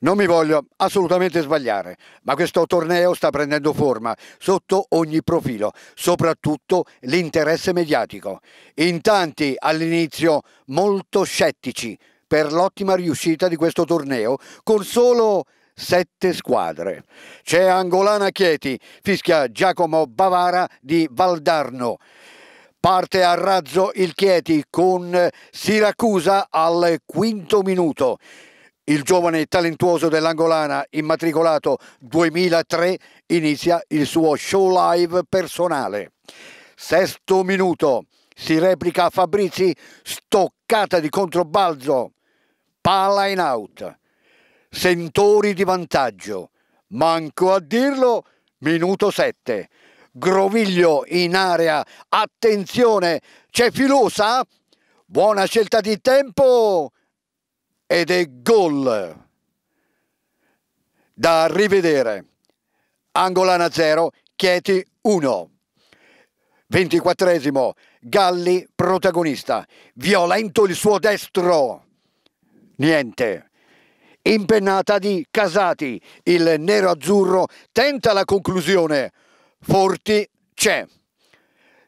Non mi voglio assolutamente sbagliare, ma questo torneo sta prendendo forma sotto ogni profilo, soprattutto l'interesse mediatico. In tanti all'inizio molto scettici per l'ottima riuscita di questo torneo con solo sette squadre. C'è Angolana Chieti, fischia Giacomo Bavara di Valdarno. Parte a razzo il Chieti con Siracusa al quinto minuto. Il giovane talentuoso dell'Angolana, immatricolato 2003, inizia il suo show live personale. Sesto minuto, si replica a Fabrizi, stoccata di controbalzo, palla in out. Sentori di vantaggio, manco a dirlo, minuto 7. Groviglio in area, attenzione, c'è Filosa? Buona scelta di tempo, ed è gol da rivedere. Angolana 0, Chieti 1. 24 Galli protagonista, violento il suo destro. Niente. Impennata di Casati, il nero azzurro tenta la conclusione. Forti c'è.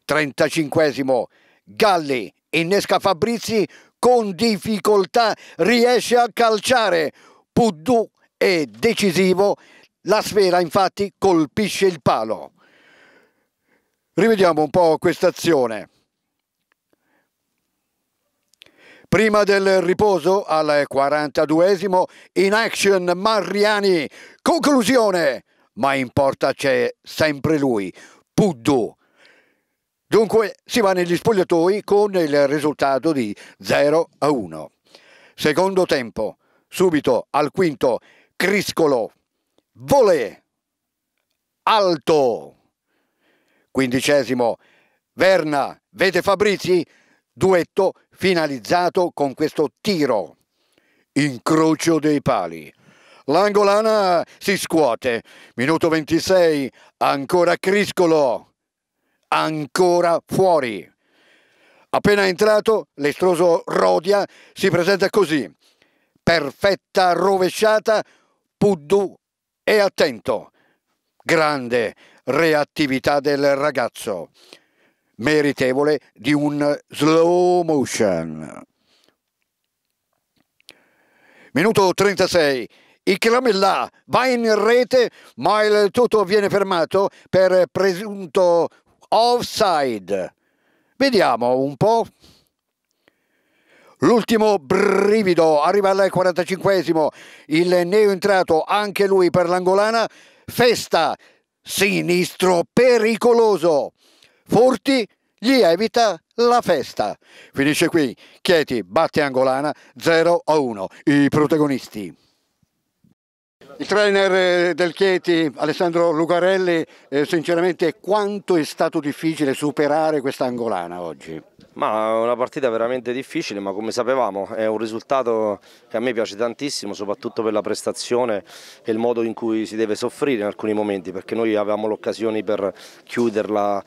35 Galli innesca Fabrizi con difficoltà riesce a calciare. Puddu è decisivo, la sfera infatti colpisce il palo. Rivediamo un po' questa azione. Prima del riposo al 42esimo in action Mariani, conclusione, ma in porta c'è sempre lui, Puddu Dunque si va negli spogliatoi con il risultato di 0 a 1. Secondo tempo, subito al quinto, Criscolo, Vole, Alto. Quindicesimo, Verna, vede Fabrizi, duetto finalizzato con questo tiro. Incrocio dei pali. L'angolana si scuote. Minuto 26, ancora Criscolo ancora fuori. Appena entrato, l'estroso Rodia si presenta così. Perfetta rovesciata, Puddu è attento. Grande reattività del ragazzo. Meritevole di un slow motion. Minuto 36. Il Clamellà va in rete, ma il tutto viene fermato per presunto offside. Vediamo un po'. L'ultimo brivido arriva al 45esimo, il neoentrato anche lui per l'angolana, Festa, sinistro pericoloso, Forti gli evita la festa. Finisce qui, Chieti batte angolana 0 a 1, i protagonisti. Il trainer eh, del Chieti, Alessandro Lucarelli, eh, sinceramente quanto è stato difficile superare questa angolana oggi? Ma è una partita veramente difficile, ma come sapevamo è un risultato che a me piace tantissimo, soprattutto per la prestazione e il modo in cui si deve soffrire in alcuni momenti, perché noi avevamo l'occasione per chiuderla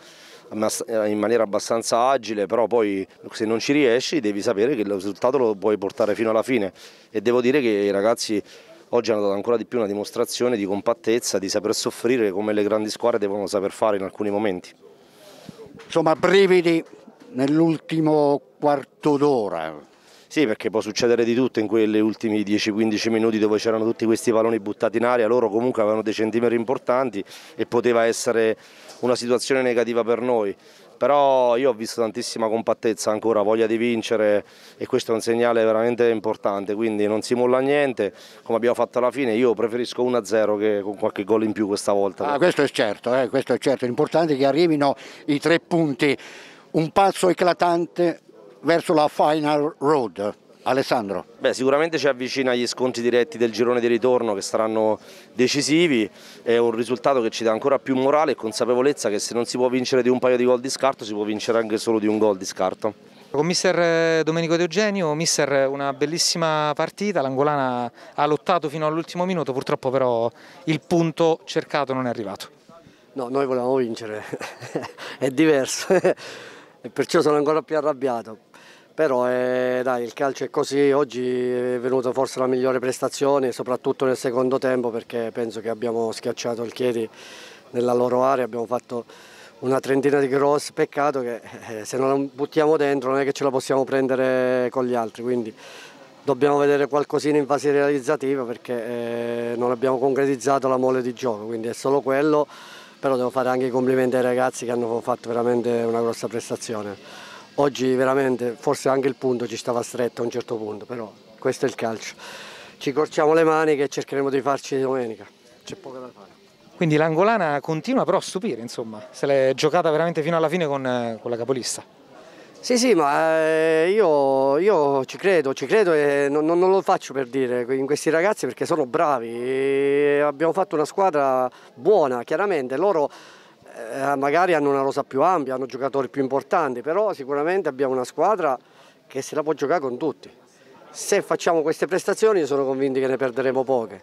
in maniera abbastanza agile, però poi se non ci riesci devi sapere che il risultato lo puoi portare fino alla fine e devo dire che i ragazzi oggi hanno dato ancora di più una dimostrazione di compattezza, di saper soffrire come le grandi squadre devono saper fare in alcuni momenti. Insomma, brividi nell'ultimo quarto d'ora. Sì, perché può succedere di tutto in quegli ultimi 10-15 minuti dove c'erano tutti questi palloni buttati in aria, loro comunque avevano dei centimetri importanti e poteva essere una situazione negativa per noi però io ho visto tantissima compattezza ancora, voglia di vincere e questo è un segnale veramente importante, quindi non si molla niente, come abbiamo fatto alla fine, io preferisco 1-0 che con qualche gol in più questa volta. Ah, questo è certo, eh, questo è certo, l'importante è che arrivino i tre punti, un passo eclatante verso la final road. Alessandro. Beh, sicuramente ci avvicina agli scontri diretti del girone di ritorno che saranno decisivi, è un risultato che ci dà ancora più morale e consapevolezza che se non si può vincere di un paio di gol di scarto si può vincere anche solo di un gol di scarto. Con mister eh, Domenico De Eugenio, mister una bellissima partita, l'Angolana ha lottato fino all'ultimo minuto, purtroppo però il punto cercato non è arrivato. No, noi volevamo vincere, è diverso, e perciò sono ancora più arrabbiato, però eh, dai, il calcio è così, oggi è venuta forse la migliore prestazione, soprattutto nel secondo tempo perché penso che abbiamo schiacciato il Chiedi nella loro area, abbiamo fatto una trentina di cross, peccato che eh, se non la buttiamo dentro non è che ce la possiamo prendere con gli altri, quindi dobbiamo vedere qualcosina in fase realizzativa perché eh, non abbiamo concretizzato la mole di gioco, quindi è solo quello, però devo fare anche i complimenti ai ragazzi che hanno fatto veramente una grossa prestazione. Oggi veramente, forse anche il punto ci stava stretto a un certo punto, però questo è il calcio. Ci corciamo le maniche e cercheremo di farci domenica, c'è poco da fare. Quindi l'angolana continua però a stupire, insomma, se l'è giocata veramente fino alla fine con, eh, con la capolista. Sì, sì, ma eh, io, io, ci credo, ci credo e non, non, lo faccio per dire in questi ragazzi perché sono bravi. Abbiamo fatto una squadra buona, chiaramente. Loro eh, magari hanno una rosa più ampia, hanno giocatori più importanti, però sicuramente abbiamo una squadra che se la può giocare con tutti. Se facciamo queste prestazioni sono convinti che ne perderemo poche.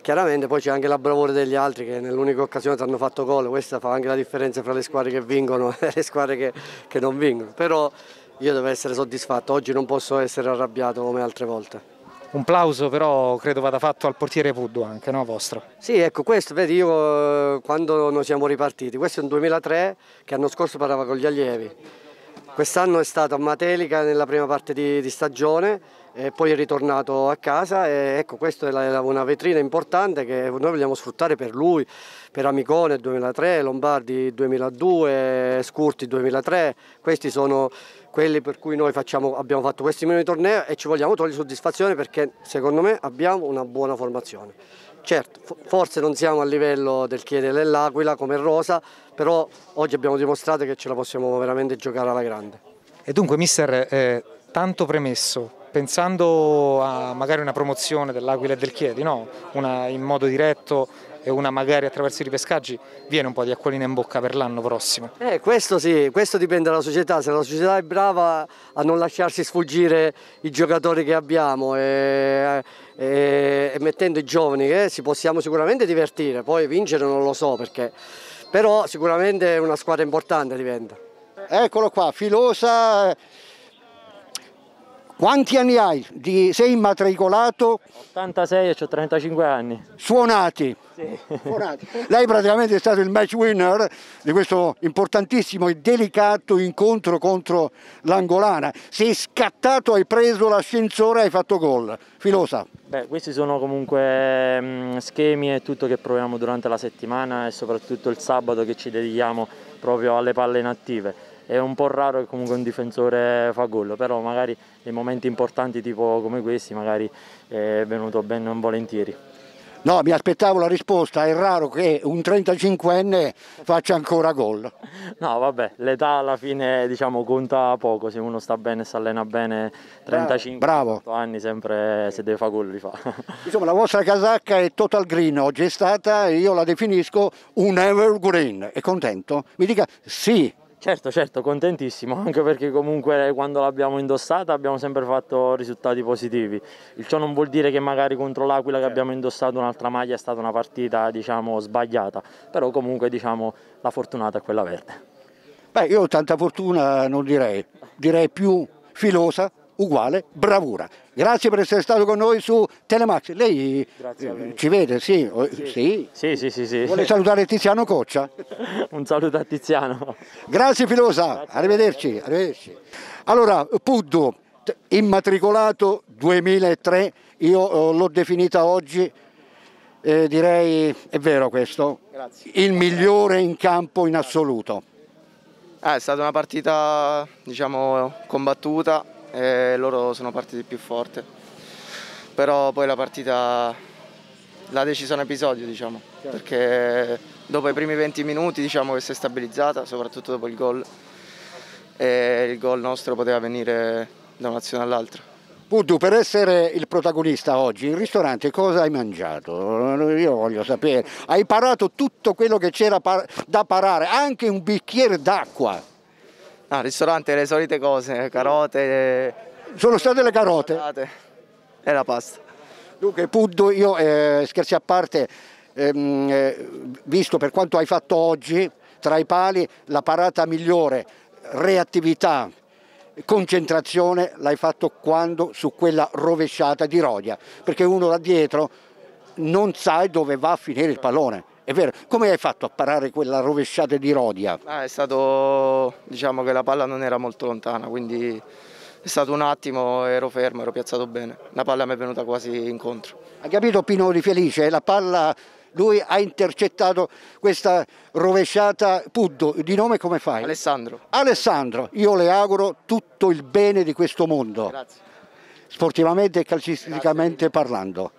Chiaramente poi c'è anche la bravura degli altri che nell'unica occasione ti hanno fatto gol, questa fa anche la differenza fra le squadre che vincono e le squadre che, che non vincono, però io devo essere soddisfatto, oggi non posso essere arrabbiato come altre volte un plauso però credo vada fatto al portiere Puddu anche, no vostro? Sì, ecco, questo, vedi, io eh, quando noi siamo ripartiti, questo è un 2003 che l'anno scorso parlava con gli allievi, quest'anno è stato a Matelica nella prima parte di, di stagione, e poi è ritornato a casa e ecco questa è la, una vetrina importante che noi vogliamo sfruttare per lui, per Amicone 2003, Lombardi 2002, Scurti 2003, questi sono quelli per cui noi facciamo, abbiamo fatto questi mini tornei e ci vogliamo togliere soddisfazione perché secondo me abbiamo una buona formazione. Certo, forse non siamo a livello del Chiede dell'Aquila come Rosa, però oggi abbiamo dimostrato che ce la possiamo veramente giocare alla grande. E dunque mister, eh, tanto premesso, pensando a magari una promozione dell'Aquila e del Chiedi, no? una in modo diretto e una magari attraverso i ripescaggi, viene un po' di acquolina in bocca per l'anno prossimo. Eh, questo sì, questo dipende dalla società, se la società è brava a non lasciarsi sfuggire i giocatori che abbiamo e, e, e mettendo i giovani che eh, si possiamo sicuramente divertire, poi vincere non lo so perché, però sicuramente è una squadra importante diventa. Eccolo qua, filosa quanti anni hai? Di, sei immatricolato? 86 e ho 35 anni. Suonati? Sì. Suonati. Lei praticamente è stato il match winner di questo importantissimo e delicato incontro contro l'Angolana. Sei scattato, hai preso l'ascensore e hai fatto gol. Filosa. Beh, questi sono comunque mm, schemi e tutto che proviamo durante la settimana e soprattutto il sabato che ci dedichiamo proprio alle palle inattive è un po' raro che comunque un difensore fa gol, però magari nei momenti importanti tipo come questi magari eh, è venuto ben non volentieri. No, mi aspettavo la risposta, è raro che un 35enne faccia ancora gol. No, vabbè, l'età alla fine diciamo, conta poco, se uno sta bene e si allena bene, 35 anni sempre se deve fare gol li fa. Insomma, la vostra casacca è total green, oggi è stata, io la definisco un evergreen, è contento? Mi dica sì, Certo, certo, contentissimo, anche perché comunque quando l'abbiamo indossata abbiamo sempre fatto risultati positivi. Il ciò non vuol dire che magari contro l'Aquila che certo. abbiamo indossato un'altra maglia è stata una partita, diciamo, sbagliata, però comunque, diciamo, la fortunata è quella verde. Beh, io ho tanta fortuna non direi, direi più filosa uguale bravura. Grazie per essere stato con noi su Telemax. Lei ci vede, sì? Sì. Sì. sì? sì, sì, Vuole salutare Tiziano Coccia? Un saluto a Tiziano. Grazie Filosa, Grazie. Arrivederci. arrivederci. Allora, Puddu, immatricolato 2003, io eh, l'ho definita oggi eh, direi, è vero questo, Grazie. il migliore in campo in assoluto. Eh, è stata una partita diciamo, combattuta, e loro sono partiti più forte. Però poi la partita l'ha deciso un episodio, diciamo, certo. perché dopo i primi 20 minuti diciamo che si è stabilizzata, soprattutto dopo il gol. E il gol nostro poteva venire da un'azione all'altra. Pudu, per essere il protagonista oggi, in ristorante cosa hai mangiato? Io voglio sapere. Hai parato tutto quello che c'era da parare, anche un bicchiere d'acqua. No, ah, ristorante, le solite cose, carote. Eh, Sono state le carote? E la pasta. Dunque, Puddu, io eh, scherzi a parte, ehm, eh, visto per quanto hai fatto oggi, tra i pali, la parata migliore, reattività, concentrazione, l'hai fatto quando su quella rovesciata di Rodia, perché uno là dietro non sai dove va a finire il pallone. È vero, come hai fatto a parare quella rovesciata di Rodia? Eh, è stato, diciamo che la palla non era molto lontana, quindi è stato un attimo, ero fermo, ero piazzato bene. La palla mi è venuta quasi incontro. Hai capito Pino Di Felice? La palla, lui ha intercettato questa rovesciata Puddo. Di nome come fai? Alessandro. Alessandro, io le auguro tutto il bene di questo mondo. Grazie. Sportivamente e calcisticamente Grazie. parlando.